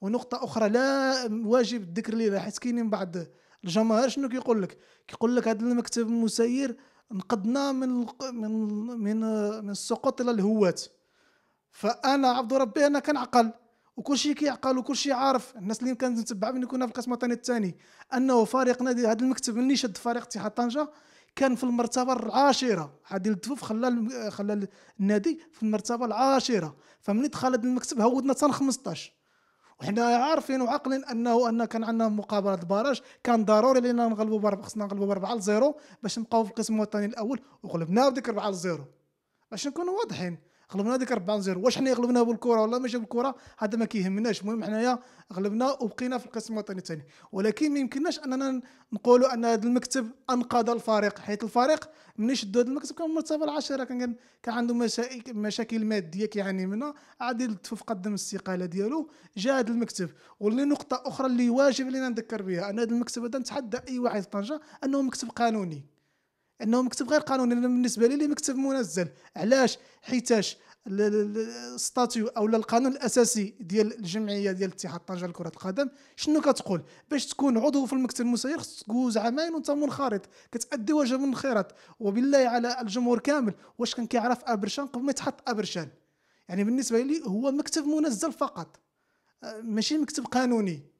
ونقطه اخرى لا واجب الذكر ليها حيت كاينين بعض الجماهير شنو كيقول لك كيقول لك هذا المكتب المسير نقدنا من من من من السقوط الى الهوات فانا عبد ربي انا كنعقل وكلشي كيعقل وكلشي عارف الناس اللي كانت متبعه من كنا في القسم الوطني الثاني انه فريق نادي هذا المكتب مني شد فريق اتحاد طنجه كان في المرتبه العاشره هذه الدفوف خلى خلى النادي في المرتبه العاشره فملي دخل هذا المكتب هودنا تن 15 وحنا عارفين وعاقلين انه ان كان عندنا مقابله باراج كان ضروري لينا نغلبوا بربع خصنا نغلبوا بربعه لزيرو باش نبقاو في القسم الوطني الاول وغلبناه بديك 4 لزيرو باش نكونوا واضحين غلبنا ديك 4 0 واش حنا غلبناه بالكره ولا ماشي بالكره هذا ما كيهمناش المهم حنايا غلبنا وبقينا في القسم الوطني الثاني ولكن ما يمكنناش اننا نقولوا ان هذا المكتب انقذ الفريق حيت الفريق ملي شدوا هذا المكتب كان مرتبه العشره كان كان عنده مشاكل ماديه كيعاني منها عاد لطفو قدم الاستقاله ديالو جا هذا المكتب واللي نقطه اخرى اللي واجب علينا نذكر بها ان هذا المكتب هذا نتحدى اي واحد في طنجه انه مكتب قانوني انه مكتب غير قانوني بالنسبه لي مكتب منزل علاش حيتاش الستاتيو او القانون الاساسي ديال الجمعيه ديال اتحاد طنجه لكره القدم شنو كتقول باش تكون عضو في المكتب المسير خصك تجوز عامين وانت منخرط كتادي واجب من الخيرات وبالله على الجمهور كامل واش كان كيعرف ابرشان قبل ما يتحط ابرشان يعني بالنسبه لي هو مكتب منزل فقط آه، ماشي مكتب قانوني